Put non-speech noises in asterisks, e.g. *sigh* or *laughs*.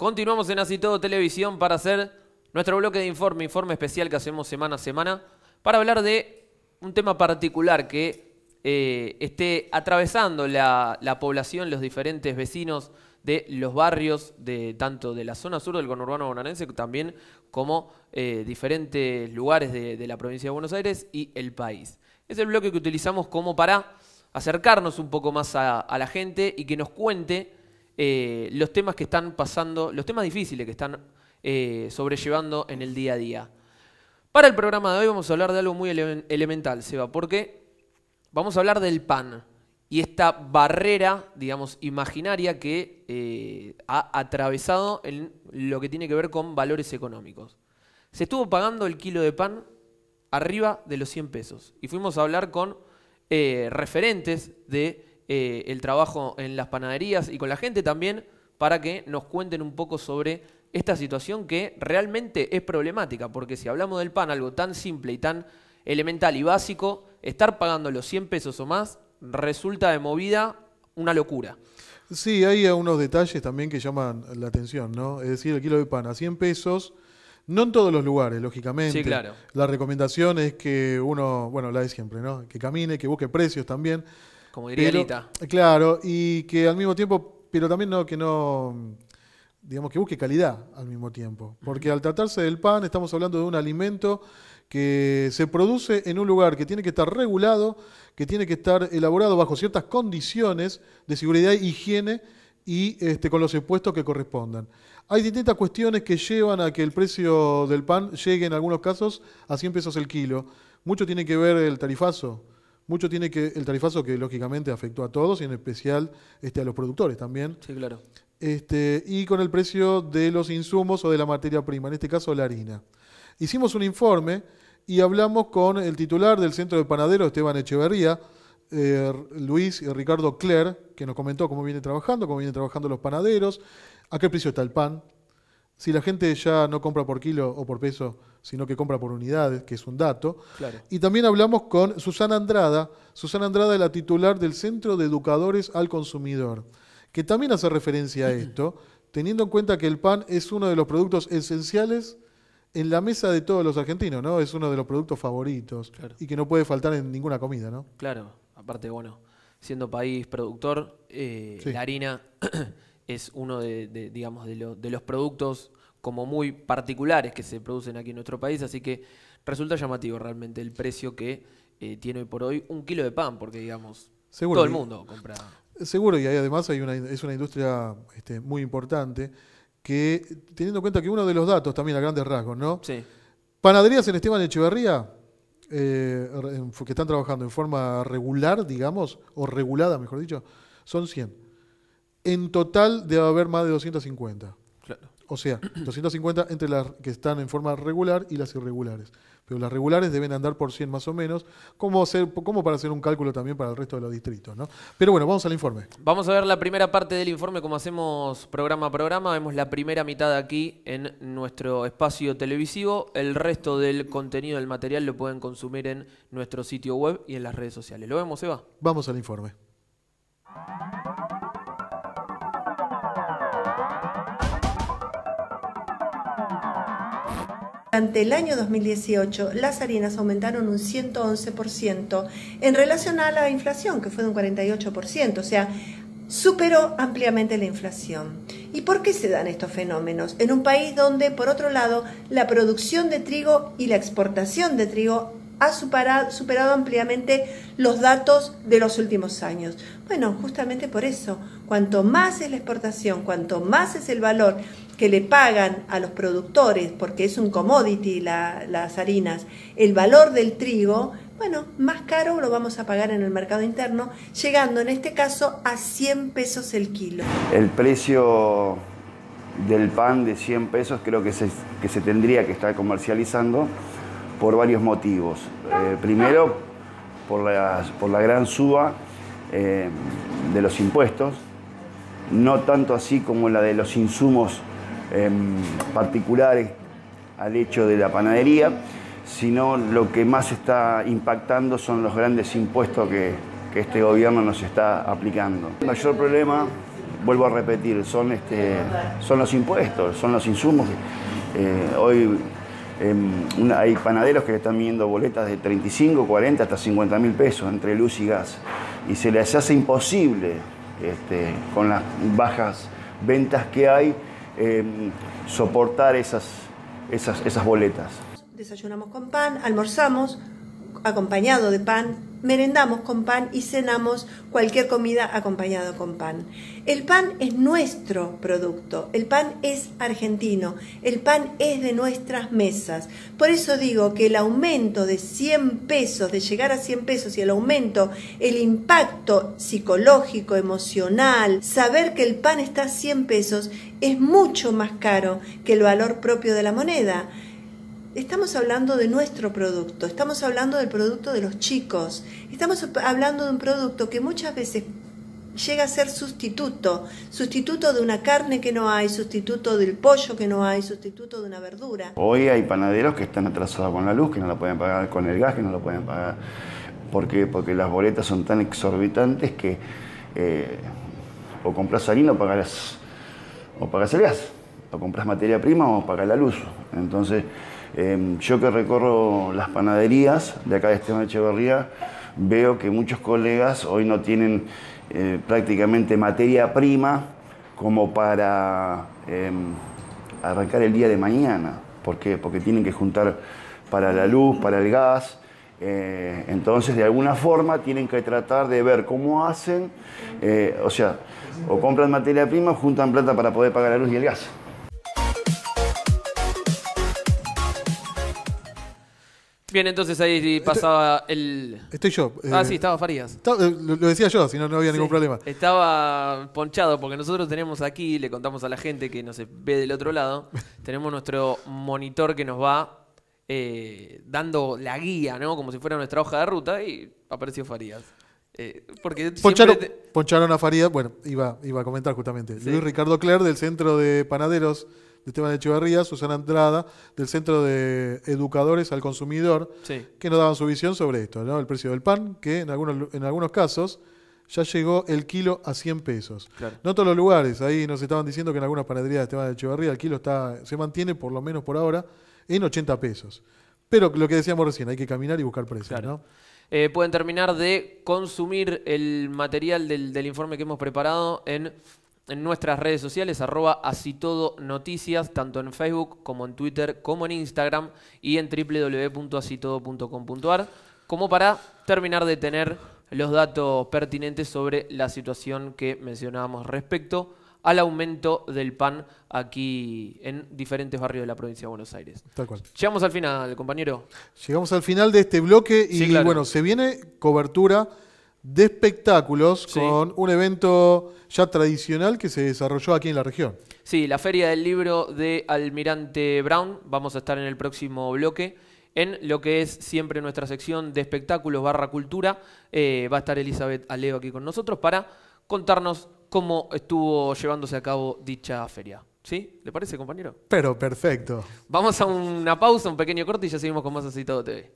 Continuamos en Así Todo Televisión para hacer nuestro bloque de informe, informe especial que hacemos semana a semana, para hablar de un tema particular que eh, esté atravesando la, población, los diferentes vecinos de los barrios, de tanto de la zona sur del conurbano bonaerense, también como eh, diferentes lugares de, la provincia de Buenos Aires y el país. Es el bloque que utilizamos como para acercarnos un poco más a, la gente y que nos cuente eh, los temas que están pasando, los temas difíciles que están eh, sobrellevando en el día a día. Para el programa de hoy vamos a hablar de algo muy elemental, Seba, porque vamos a hablar del pan y esta barrera, digamos, imaginaria que eh, ha atravesado en lo que tiene que ver con valores económicos. Se estuvo pagando el kilo de pan arriba de los 100 pesos y fuimos a hablar con referentes de eh, el trabajo en las panaderías y con la gente también para que nos cuenten un poco sobre esta situación que realmente es problemática, porque si hablamos del pan, algo tan simple y tan elemental y básico, estar pagando los 100 pesos o más resulta de movida una locura. Sí, hay unos detalles también que llaman la atención, ¿no? Es decir, el kilo de pan a 100 pesos, no en todos los lugares, lógicamente. Sí, claro. La recomendación es que uno, bueno, la de siempre, ¿no? Que camine, que busque precios también. Como diría Claro, y que al mismo tiempo, pero también no, que no, digamos, que busque calidad al mismo tiempo. Porque al tratarse del pan, estamos hablando de un alimento que se produce en un lugar que tiene que estar regulado, que tiene que estar elaborado bajo ciertas condiciones de seguridad e higiene y este, con los impuestos que correspondan. Hay distintas cuestiones que llevan a que el precio del pan llegue en algunos casos a 100 pesos el kilo. Mucho tiene que ver el tarifazo, mucho tiene que el tarifazo que lógicamente afectó a todos y en especial este, a los productores también. Sí, claro. Este, y con el precio de los insumos o de la materia prima, en este caso la harina. Hicimos un informe y hablamos con el titular del Centro de panaderos, Esteban Echeverría, eh, Luis Ricardo Cler, que nos comentó cómo viene trabajando, cómo vienen trabajando los panaderos, a qué precio está el pan, si la gente ya no compra por kilo o por peso, sino que compra por unidades, que es un dato. Y también hablamos con Susana Andrada. Susana Andrada es la titular del Centro de Educadores al Consumidor, que también hace referencia a *clears throat* esto, teniendo en cuenta que el pan es uno de los productos esenciales en la mesa de todos los argentinos, ¿no? Es uno de los productos favoritos y que no puede faltar en ninguna comida, ¿no? Claro, aparte, bueno, siendo país productor, eh, la harina *clears throat* es uno de, digamos, de, los productos como muy particulares que se producen aquí en nuestro país, así que resulta llamativo realmente el precio que eh, tiene hoy por hoy un kilo de pan, porque digamos, todo el mundo compra. Seguro, y además hay una, es una industria este, muy importante que, teniendo en cuenta que uno de los datos también a grandes rasgos, ¿no? Panaderías en Esteban Echeverría, eh, que están trabajando en forma regular, digamos, o regulada, mejor dicho, son 100. En total debe haber más de 250. Claro. O sea, 250 *clears throat* entre las que están en forma regular y las irregulares. Pero las regulares deben andar por 100 más o menos, como, para hacer un cálculo también para el resto de los distritos. ¿no? Pero bueno, vamos al informe. Vamos a ver la primera parte del informe, como hacemos programa a programa. Vemos la primera mitad aquí en nuestro espacio televisivo. El resto del contenido del material lo pueden consumir en nuestro sitio web y en las redes sociales. ¿Lo vemos, Eva? Vamos al informe. Durante el año 2018, las harinas aumentaron un 111% en relación a la inflación, que fue de un 48%, o sea, superó ampliamente la inflación. ¿Y por qué se dan estos fenómenos? En un país donde, por otro lado, la producción de trigo y la exportación de trigo ha superado, ampliamente los datos de los últimos años. Bueno, justamente por eso, cuanto más es la exportación, cuanto más es el valor que le pagan a los productores, porque es un commodity las harinas, el valor del trigo, bueno, más caro lo vamos a pagar en el mercado interno, llegando en este caso a 100 pesos el kilo. El precio del pan de 100 pesos creo que se, que se tendría que estar comercializando por varios motivos. Eh, primero, por la, por la gran suba eh, de los impuestos, no tanto así como la de los insumos particulares al hecho de la panadería, sino lo que más está impactando son los grandes impuestos que, este gobierno nos está aplicando. El mayor problema, vuelvo a repetir, son, este, los impuestos, son los insumos. Eh, hoy em, hay panaderos que están viendo boletas de 35, 40 hasta 50 mil pesos entre luz y gas. Y se les hace imposible este, con las bajas ventas que hay Em, soportar esas, esas, esas boletas. Desayunamos con pan, almorzamos acompañado de pan, merendamos con pan y cenamos cualquier comida acompañado con pan. El pan es nuestro producto, el pan es argentino, el pan es de nuestras mesas. Por eso digo que el aumento de 100 pesos, de llegar a 100 pesos y el aumento, el impacto psicológico, emocional, saber que el pan está a 100 pesos es mucho más caro que el valor propio de la moneda estamos hablando de nuestro producto, estamos hablando del producto de los chicos, estamos hablando de un producto que muchas veces llega a ser sustituto, sustituto de una carne que no hay, sustituto del pollo que no hay, sustituto de una verdura. Hoy hay panaderos que están atrasados con la luz, que no la pueden pagar, con el gas, que no la pueden pagar. ¿Por qué? Porque las boletas son tan exorbitantes que eh, o compras harina o pagas, o pagas el gas, o compras materia prima o pagas la luz. Entonces, Em, yo que recorro las panaderías de acá de Esteban Echeverría, veo que muchos colegas hoy no tienen eh, prácticamente materia prima como para em, arrancar el día de mañana. ¿Por qué? Porque tienen que juntar para la luz, para el gas. Eh, entonces, de alguna forma, tienen que tratar de ver cómo hacen, eh, o sea, o compran materia prima, juntan plata para poder pagar la luz y el gas. Bien, entonces ahí pasaba el. Estoy yo. ah, eh, sí, estaba Farías. Eh, lo, decía yo, si no, no había ningún problema. Estaba ponchado, porque nosotros tenemos aquí, le contamos a la gente que nos ve del otro lado, *laughs* tenemos nuestro monitor que nos va eh, dando la guía, ¿no? Como si fuera nuestra hoja de ruta, y apareció Farías. Eh, porque poncharon, a Faría, bueno, iba, iba a comentar justamente. Luis Ricardo Cler, del Centro de Panaderos de Esteban Echeverría, Susana Andrada, del Centro de Educadores al Consumidor, que nos daban su visión sobre esto, ¿no? El precio del pan, que en algunos, en algunos casos ya llegó el kilo a 100 pesos. No todos los lugares, ahí nos estaban diciendo que en algunas panaderías de Esteban Echeverría el kilo está, se mantiene, por lo menos por ahora, en 80 pesos. Pero lo que decíamos recién, hay que caminar y buscar precios, ¿no? Eh, pueden terminar de consumir el material del, informe que hemos preparado en, nuestras redes sociales, arroba noticias, tanto en Facebook como en Twitter, como en Instagram y en www.asitodo.com.ar, como para terminar de tener los datos pertinentes sobre la situación que mencionábamos respecto al aumento del pan aquí en diferentes barrios de la provincia de Buenos Aires. Tal cual. Llegamos al final, compañero. Llegamos al final de este bloque y bueno, se viene cobertura de espectáculos con un evento ya tradicional que se desarrolló aquí en la región. Sí, la Feria del Libro de Almirante Brown. Vamos a estar en el próximo bloque en lo que es siempre nuestra sección de espectáculos barra cultura. Eh, va a estar Elizabeth Aleo aquí con nosotros para contarnos cómo estuvo llevándose a cabo dicha feria. ¿Sí? ¿Le parece, compañero? Pero perfecto. Vamos a una pausa, un pequeño corte y ya seguimos con más Así TV.